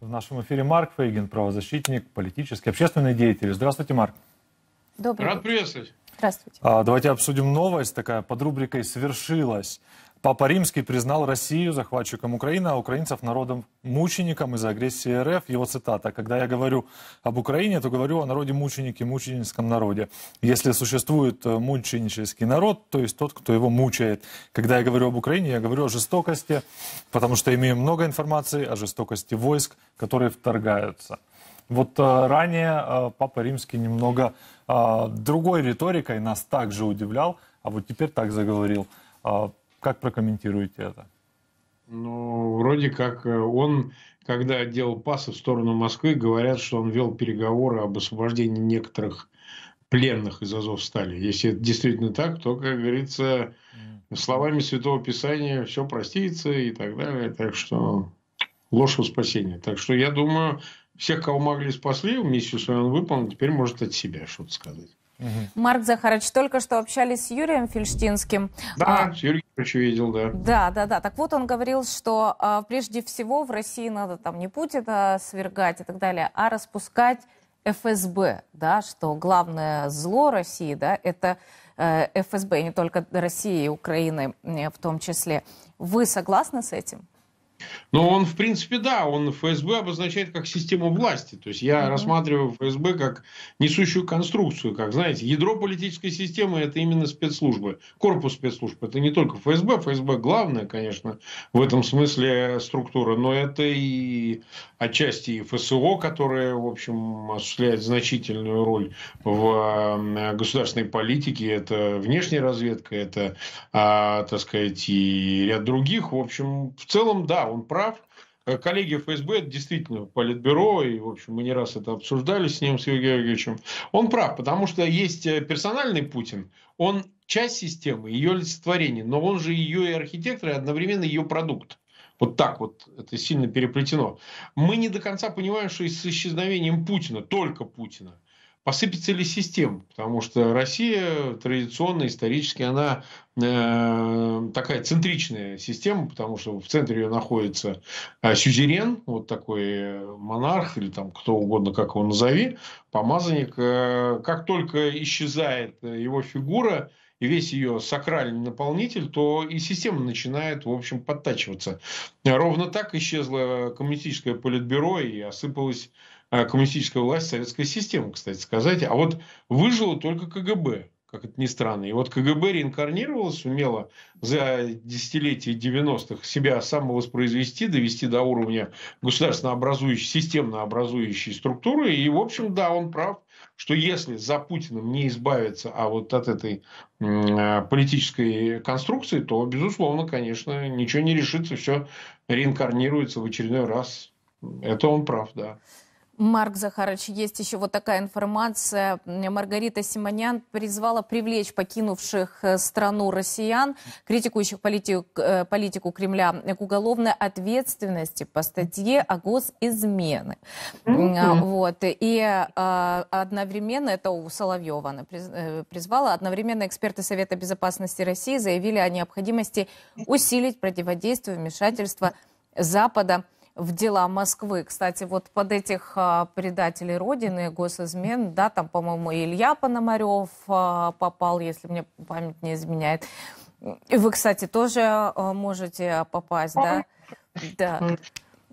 В нашем эфире Марк Фейгин, правозащитник, политический, общественный деятель. Здравствуйте, Марк. Добрый Рад приветствовать. Здравствуйте. А, давайте обсудим новость такая под рубрикой «Свершилось». Папа Римский признал Россию захватчиком Украины, а украинцев народом мучеником из-за агрессии РФ. Его цитата. «Когда я говорю об Украине, то говорю о народе мученике, мученическом народе. Если существует э, мученический народ, то есть тот, кто его мучает. Когда я говорю об Украине, я говорю о жестокости, потому что имею много информации о жестокости войск, которые вторгаются». Вот э, ранее э, Папа Римский немного э, другой риторикой нас также удивлял, а вот теперь так заговорил. Как прокомментируете это? Ну, вроде как он, когда делал пасы в сторону Москвы, говорят, что он вел переговоры об освобождении некоторых пленных из Азов стали. Если это действительно так, то, как говорится, словами Святого Писания все простится и так далее. Так что ложь во спасение. Так что я думаю, всех, кого могли, спасли, миссию свою он выполнил, теперь может от себя что-то сказать. Угу. Марк Захарович, только что общались с Юрием Фельштинским. Да, а, Юрий Юрьевич видел, да. Да, да, да. Так вот он говорил, что а, прежде всего в России надо там не Путина свергать и так далее, а распускать ФСБ, да, что главное зло России, да, это э, ФСБ, не только России и Украины э, в том числе. Вы согласны с этим? Ну, он, в принципе, да, он ФСБ обозначает как систему власти. То есть я mm-hmm. рассматриваю ФСБ как несущую конструкцию, как, знаете, ядро политической системы – это именно спецслужбы, корпус спецслужб. Это не только ФСБ, ФСБ главная, конечно, в этом смысле структура, но это и отчасти и ФСО, которая, в общем, осуществляет значительную роль в э, государственной политике, это внешняя разведка, это, а, так сказать, и ряд других. В общем, в целом, да, он прав. Э, коллеги ФСБ, действительно политбюро, и, в общем, мы не раз это обсуждали с ним, с Юрием Георгиевичем. Он прав, потому что есть э, персональный Путин, он часть системы, ее олицетворение, но он же ее и архитектор, и одновременно ее продукт. Вот так вот это сильно переплетено. Мы не до конца понимаем, что и с исчезновением Путина, только Путина – посыпется ли система, потому что Россия традиционно, исторически, она э, такая центричная система, потому что в центре ее находится э, сюзерен, вот такой э, монарх или там кто угодно, как его назови, помазанник. Э, как только исчезает э, его фигура, и весь ее сакральный наполнитель, то и система начинает, в общем, подтачиваться. Ровно так исчезло коммунистическое политбюро и осыпалось а, коммунистическая власть, советская система, кстати сказать. А вот выжило только КГБ, как это ни странно. И вот КГБ реинкарнировалось, умело за десятилетие 90-х себя самовоспроизвести, довести до уровня государственно образующей, системно образующей структуры. И, в общем, да, он прав, что если за Путиным не избавиться а вот от этой а, политической конструкции, то, безусловно, конечно, ничего не решится, все реинкарнируется в очередной раз. Это он прав, да. Марк Захарович, есть еще вот такая информация. Маргарита Симонян призвала привлечь покинувших э, страну россиян, критикующих политику, э, политику Кремля, к уголовной ответственности по статье о госизмены. А, вот. И а, одновременно, это у Соловьева она э, призвала, одновременно эксперты Совета Безопасности России заявили о необходимости усилить противодействие вмешательства Запада – в дела Москвы. Кстати, вот под этих а, предателей Родины, госизмен, да, там, по-моему, Илья Пономарев а, попал, если мне память не изменяет. И вы, кстати, тоже а, можете попасть, да? Да.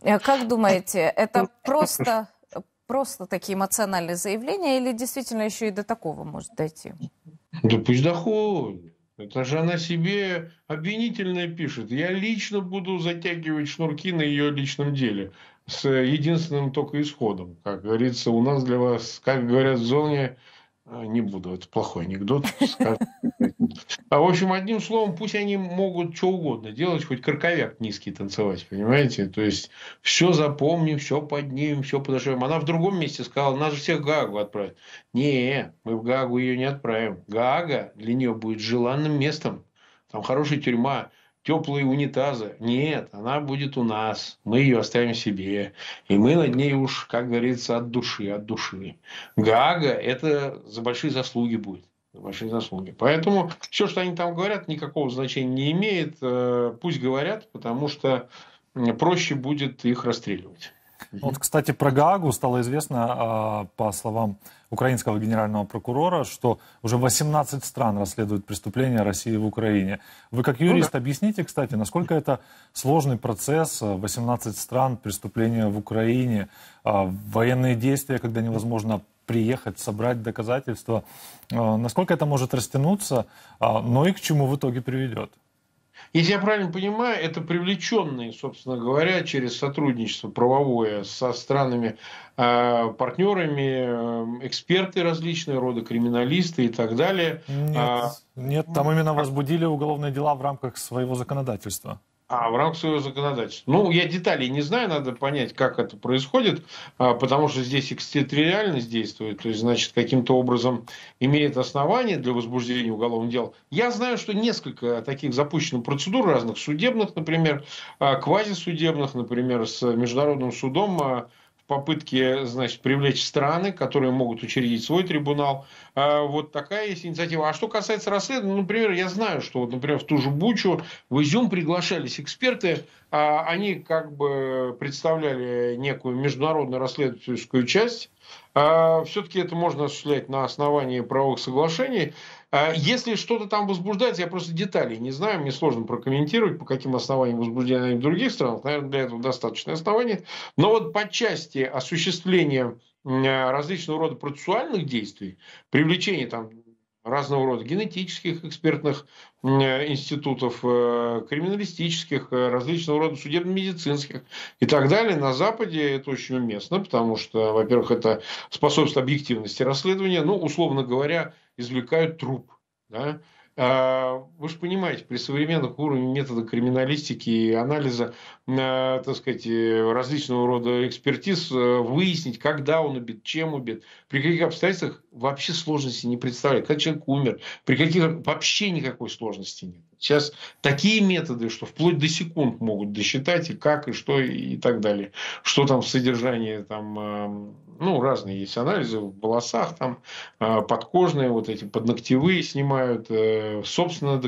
А как думаете, это просто, просто такие эмоциональные заявления или действительно еще и до такого может дойти? Да пусть доходит. Это же она себе обвинительное пишет. Я лично буду затягивать шнурки на ее личном деле. С единственным только исходом. Как говорится, у нас для вас, как говорят в зоне, э, не буду. Это плохой анекдот. Скажу. А в общем, одним словом, пусть они могут что угодно делать, хоть карковяк низкий танцевать, понимаете? То есть все запомним, все поднимем, все подошьем. Она в другом месте сказала, нас же всех в Гаагу отправить. Не, мы в Гагу ее не отправим. Гага для нее будет желанным местом. Там хорошая тюрьма, теплые унитазы. Нет, она будет у нас. Мы ее оставим себе. И мы над ней уж, как говорится, от души, от души. Гага это за большие заслуги будет вашей заслуги. Поэтому все, что они там говорят, никакого значения не имеет. Э, пусть говорят, потому что проще будет их расстреливать. Вот, кстати, про Гаагу стало известно, а, по словам украинского генерального прокурора, что уже 18 стран расследуют преступления России в Украине. Вы как ну юрист объясните, кстати, насколько это сложный процесс, 18 э, стран, преступления в Украине, а, военные действия, когда невозможно приехать, собрать доказательства. А, насколько это может растянуться, а, но и к чему в итоге приведет? Если я правильно понимаю, это привлеченные, собственно говоря, через сотрудничество правовое со странами э, партнерами, э, эксперты различные рода, криминалисты и так далее. Нет, а, нет там ну, именно возбудили уголовные дела в рамках своего законодательства. А, в рамках своего законодательства. Ну, я деталей не знаю, надо понять, как это происходит, а, потому что здесь экстерриториальность действует, то есть, значит, каким-то образом имеет основание для возбуждения уголовных дел. Я знаю, что несколько таких запущенных процедур разных, судебных, например, а, квазисудебных, например, с Международным судом а, попытке значит, привлечь страны, которые могут учредить свой трибунал. А, вот такая есть инициатива. А что касается расследования, ну, например, я знаю, что, вот, например, в ту же Бучу в Изюм приглашались эксперты, а они как бы представляли некую международную расследовательскую часть, а, все-таки это можно осуществлять на основании правовых соглашений. А если что-то там возбуждается, я просто деталей не знаю, мне сложно прокомментировать, по каким основаниям возбуждены в других странах, наверное, для этого достаточное основание. Но вот по части осуществления э, различного рода процессуальных действий, привлечения там разного рода генетических экспертных э, институтов, э, криминалистических, различного рода судебно-медицинских и так далее. На Западе это очень уместно, потому что, во-первых, это способствует объективности расследования. Ну, условно говоря, извлекают труп. Да? А, вы же понимаете, при современных уровнях метода криминалистики и анализа, а, так сказать, э, различного рода экспертиз, э, выяснить, когда он убит, чем убит, при каких обстоятельствах вообще сложности не представляет. Как человек умер, при каких вообще никакой сложности нет. Сейчас такие методы, что вплоть до секунд могут досчитать, и как, и что, и так далее. Что там в содержании, там, эм, ну, разные есть анализы в волосах, там, э, подкожные, вот эти подногтевые снимают, э, собственно,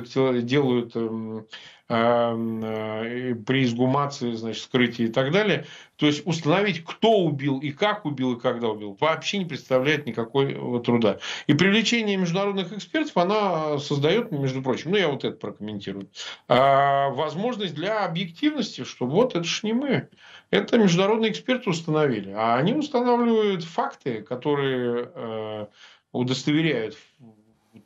делают эм, Эм, э, при изгумации, значит, скрытии и так далее. То есть установить, кто убил и как убил и когда убил, вообще не представляет никакого э, труда. И привлечение международных экспертов, она создает, между прочим, ну я вот это прокомментирую, э, возможность для объективности, что вот это ж не мы, это международные эксперты установили. А они устанавливают факты, которые удостоверяют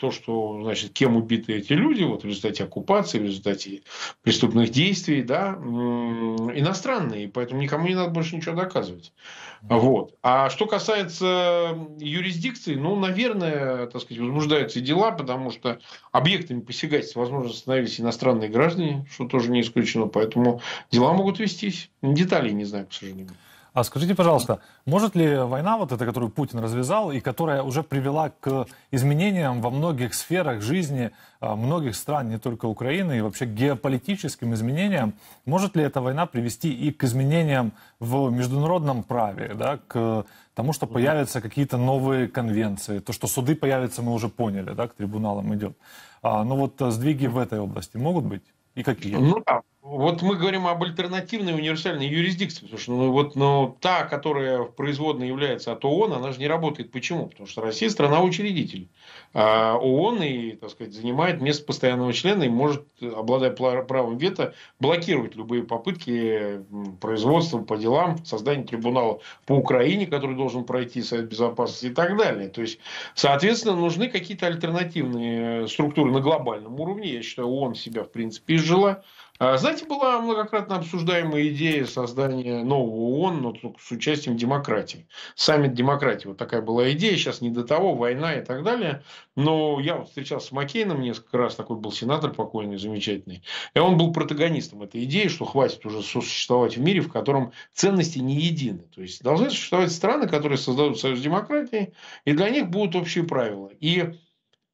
то, что, значит, кем убиты эти люди, вот в результате оккупации, в результате преступных действий, да, иностранные, поэтому никому не надо больше ничего доказывать. Вот. А что касается юрисдикции, ну, наверное, так сказать, возбуждаются дела, потому что объектами посягательств, возможно, становились иностранные граждане, что тоже не исключено, поэтому дела могут вестись. Деталей не знаю, к сожалению. А скажите, пожалуйста, может ли война вот эта, которую Путин развязал, и которая уже привела к изменениям во многих сферах жизни а, многих стран, не только Украины, и вообще к геополитическим изменениям, может ли эта война привести и к изменениям в международном праве, да, к тому, что появятся какие-то новые конвенции, то, что суды появятся, мы уже поняли, да, к трибуналам идет. А, Но ну вот э, сдвиги в этой области могут быть? И какие? Ну да, вот мы говорим об альтернативной универсальной юрисдикции, потому что ну, вот, ну, та, которая в является от ООН, она же не работает. Почему? Потому что Россия страна-учредитель. А ООН и, так сказать, занимает место постоянного члена и может, обладая правом вето, блокировать любые попытки производства по делам, создания трибунала по Украине, который должен пройти Совет Безопасности и так далее. То есть, соответственно, нужны какие-то альтернативные структуры на глобальном уровне. Я считаю, ООН себя, в принципе, изжила. А, знаете, была многократно обсуждаемая идея создания нового ООН, но только с участием демократии. Саммит демократии. Вот такая была идея. Сейчас не до того, война и так далее. Но я вот встречался с Маккейном несколько раз. Такой был сенатор покойный, замечательный. И он был протагонистом этой идеи, что хватит уже существовать в мире, в котором ценности не едины. То есть должны существовать страны, которые создадут союз демократии, и для них будут общие правила. И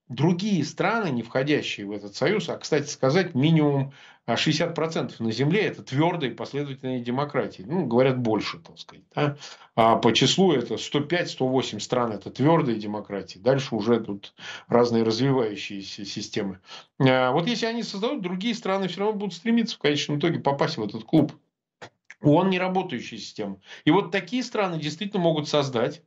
другие страны, не входящие в этот союз, а, кстати сказать, минимум 60% а, на Земле – это твердые последовательные демократии. Ну, говорят, больше, так сказать. Да? А по числу это 105-108 стран – это твердые демократии. Дальше уже тут разные развивающиеся системы. А вот если они создадут, другие страны все равно будут стремиться в конечном итоге попасть в этот клуб. Он не работающая система. И вот такие страны действительно могут создать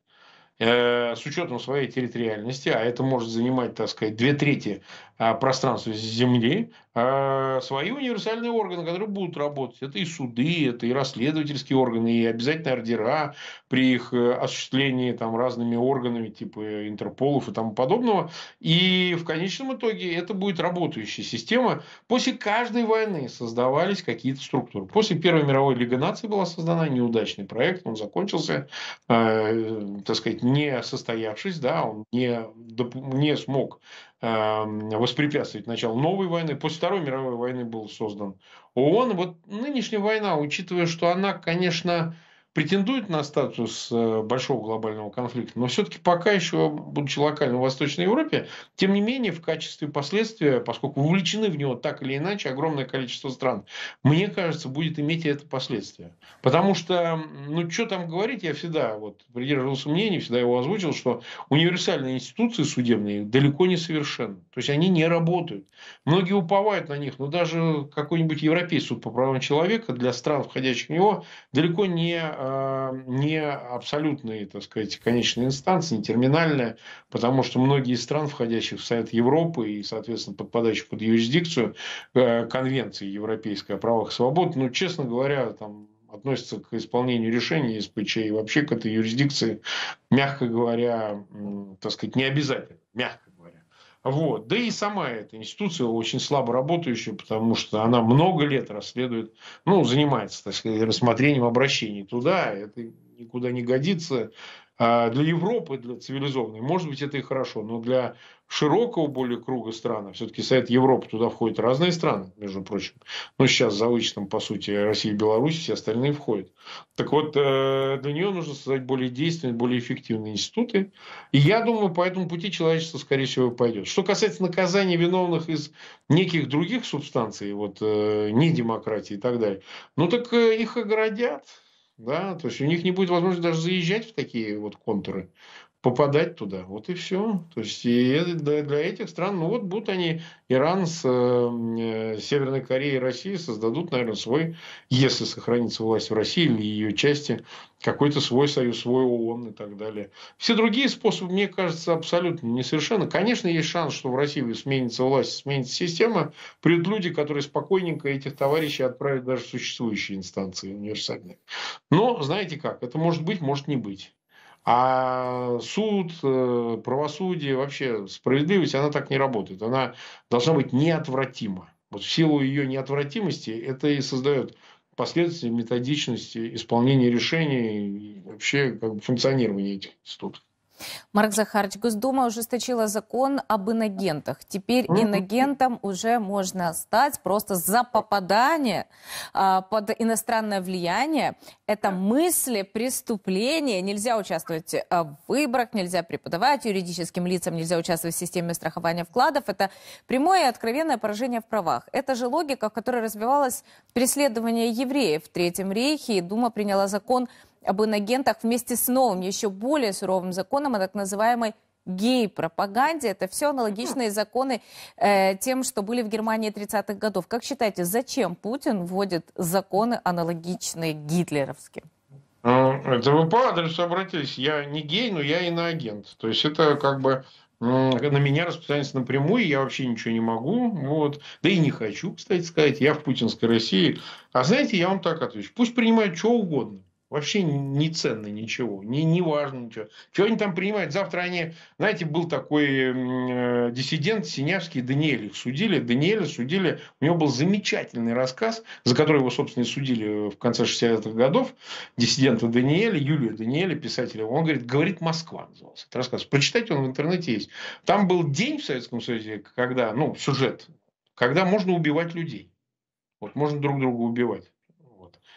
Э, с учетом своей территориальности, а это может занимать, так сказать, две трети а, пространства Земли, а свои универсальные органы, которые будут работать. Это и суды, это и расследовательские органы, и обязательно ордера при их э, осуществлении там, разными органами типа Интерполов и тому подобного. И в конечном итоге это будет работающая система. После каждой войны создавались какие-то структуры. После Первой мировой Лиги наций была создана неудачный проект, он закончился, э, так сказать, не состоявшись, да, он не, не смог Эм, воспрепятствовать началу новой войны. После Второй мировой войны был создан ООН. Вот нынешняя война, учитывая, что она, конечно, претендует на статус э, большого глобального конфликта, но все-таки пока еще, будучи локально в Восточной Европе, тем не менее в качестве последствия, поскольку вовлечены в него так или иначе огромное количество стран, мне кажется, будет иметь это последствия. Потому что, ну что там говорить, я всегда вот придерживался мнения, всегда его озвучил, что универсальные институции судебные далеко не совершенны. То есть они не работают. Многие уповают на них, но даже какой-нибудь Европейский суд по правам человека для стран, входящих в него, далеко не э, Э, не абсолютные, так сказать, конечные инстанции, не терминальная, потому что многие из стран, входящих в Совет Европы и, соответственно, подпадающих под юрисдикцию э, Конвенции Европейской о правах и свобод, ну, честно говоря, там относятся к исполнению решений СПЧ и вообще к этой юрисдикции, мягко говоря, так сказать, не обязательно, мягко вот. Да и сама эта институция очень слабо работающая, потому что она много лет расследует, ну, занимается, так сказать, рассмотрением обращений туда. Это никуда не годится. А для Европы, для цивилизованной, может быть, это и хорошо, но для широкого более круга стран, а все-таки Совет Европы, туда входят разные страны, между прочим, Но ну, сейчас за вычетом по сути, Россия и Беларусь, все остальные входят. Так вот, э, для нее нужно создать более действенные, более эффективные институты, и я думаю, по этому пути человечество, скорее всего, пойдет. Что касается наказания виновных из неких других субстанций, вот, э, не демократии и так далее, ну, так э, их оградят, да, то есть у них не будет возможности даже заезжать в такие вот контуры попадать туда. Вот и все. То есть и э, для, этих стран, ну вот будут они, Иран с э, э Северной Кореей и Россией создадут, наверное, свой, если сохранится власть в России или ее части, какой-то свой союз, свой ООН и так далее. Все другие способы, мне кажется, абсолютно несовершенны. Конечно, есть шанс, что в России сменится власть, сменится система, придут люди, которые спокойненько этих товарищей отправят даже в существующие инстанции универсальные. Но знаете как, это может быть, может не быть. А суд, э, правосудие, вообще справедливость, она так не работает. Она должна быть неотвратима. Вот в силу ее неотвратимости это и создает последствия методичности э, исполнения решений и вообще как бы, функционирования этих институтов. Марк Захарович, Госдума ужесточила закон об инагентах. Теперь инагентом уже можно стать просто за попадание а, под иностранное влияние. Это мысли преступления. Нельзя участвовать а, в выборах, нельзя преподавать юридическим лицам, нельзя участвовать в системе страхования вкладов. Это прямое и откровенное поражение в правах. Это же логика, в которой развивалось преследование евреев в Третьем рейхе, и Дума приняла закон об инагентах вместе с новым, еще более суровым законом о так называемой гей-пропаганде. Это все аналогичные законы э, тем, что были в Германии 30-х годов. Как считаете, зачем Путин вводит законы аналогичные гитлеровским? Ну, это вы по адресу обратились. Я не гей, но я иноагент. То есть это как бы на меня распространяется напрямую, я вообще ничего не могу, вот, да и не хочу, кстати сказать, я в путинской России. А знаете, я вам так отвечу, пусть принимают что угодно, Вообще не ценно ничего, не, не важно ничего. Чего они там принимают? Завтра они, знаете, был такой э, диссидент Синявский Даниэль. Их судили, Даниэля судили. У него был замечательный рассказ, за который его, собственно, и судили в конце 60-х годов. Диссидента Даниэля, Юлия Даниэля, писателя. Он говорит, говорит Москва, назывался этот рассказ. Прочитайте, он в интернете есть. Там был день в Советском Союзе, когда, ну, сюжет, когда можно убивать людей. Вот можно друг друга убивать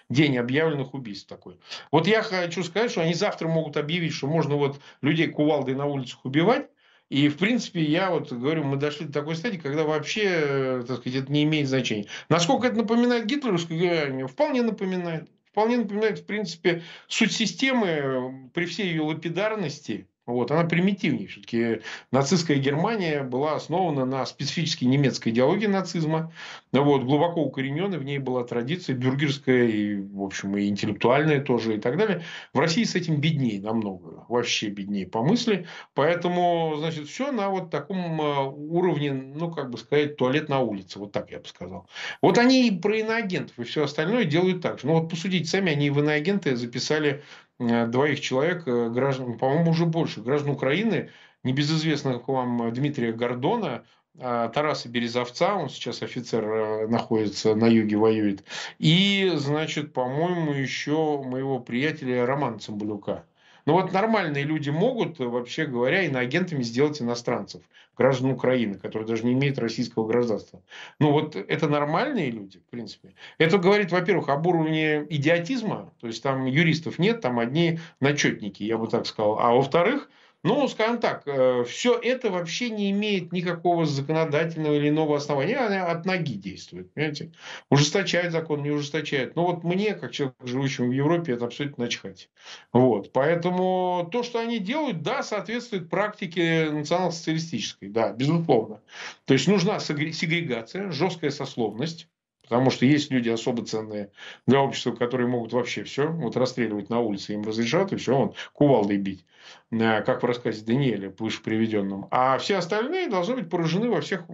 день объявленных убийств такой. Вот я хочу сказать, что они завтра могут объявить, что можно вот людей кувалдой на улицах убивать, и, в принципе, я вот говорю, мы дошли до такой стадии, когда вообще, э, так сказать, это не имеет значения. Насколько это напоминает гитлеровскую Германию? Вполне напоминает. Вполне напоминает, в принципе, суть системы э, при всей ее лапидарности, вот, она примитивнее. Все-таки нацистская Германия была основана на специфической немецкой идеологии нацизма. Вот, глубоко укорененной в ней была традиция бюргерская, и, в общем, и интеллектуальная тоже, и так далее. В России с этим беднее намного, вообще беднее по мысли. Поэтому, значит, все на вот таком э, уровне, ну, как бы сказать, туалет на улице. Вот так я бы сказал. Вот они и про иноагентов, и все остальное делают так же. Ну, вот посудите сами, они и в иноагенты записали Э, двоих человек, э, граждан, по-моему, уже больше, граждан Украины, небезызвестных вам Дмитрия Гордона, а, Тараса Березовца, он сейчас офицер э, находится на юге, воюет, и, значит, по-моему, еще моего приятеля Романа Цымбалюка. Но ну, вот нормальные люди могут, э, вообще говоря, иноагентами сделать иностранцев, граждан Украины, которые даже не имеют российского гражданства. Ну вот это нормальные люди, в принципе. Это говорит, во-первых, об уровне идиотизма, то есть там юристов нет, там одни начетники, я бы так сказал. А во-вторых, ну, скажем так, э, все это вообще не имеет никакого законодательного или иного основания. Она от ноги действует, понимаете? Ужесточает закон, не ужесточает. Но ну, вот мне, как человеку, живущему в Европе, это абсолютно начхать. Вот. Поэтому то, что они делают, да, соответствует практике национал-социалистической, да, безусловно. То есть нужна сегрегация, жесткая сословность, Потому что есть люди особо ценные для общества, которые могут вообще все вот расстреливать на улице, им разрешат, и все, он кувалдой бить, э, как в рассказе Даниэля, выше приведенном. А все остальные должны быть поражены во всех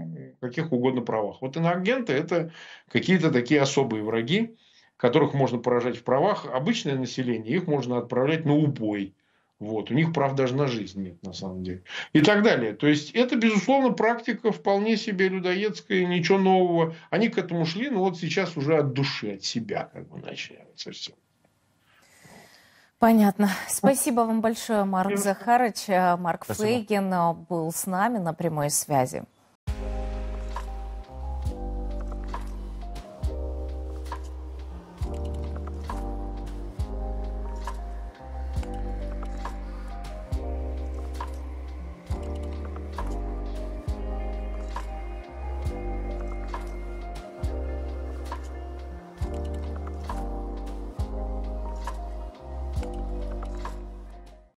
каких угодно правах. Вот иноагенты – это какие-то такие особые враги, которых можно поражать в правах. Обычное население, их можно отправлять на убой. Вот. У них прав даже на жизнь нет, на самом деле. И так далее. То есть, это, безусловно, практика вполне себе людоедская, ничего нового. Они к этому шли, но вот сейчас уже от души, от себя как бы начали совсем. Понятно. Спасибо вам большое, Марк Захарыч. Марк Спасибо. Фейгин был с нами на прямой связи.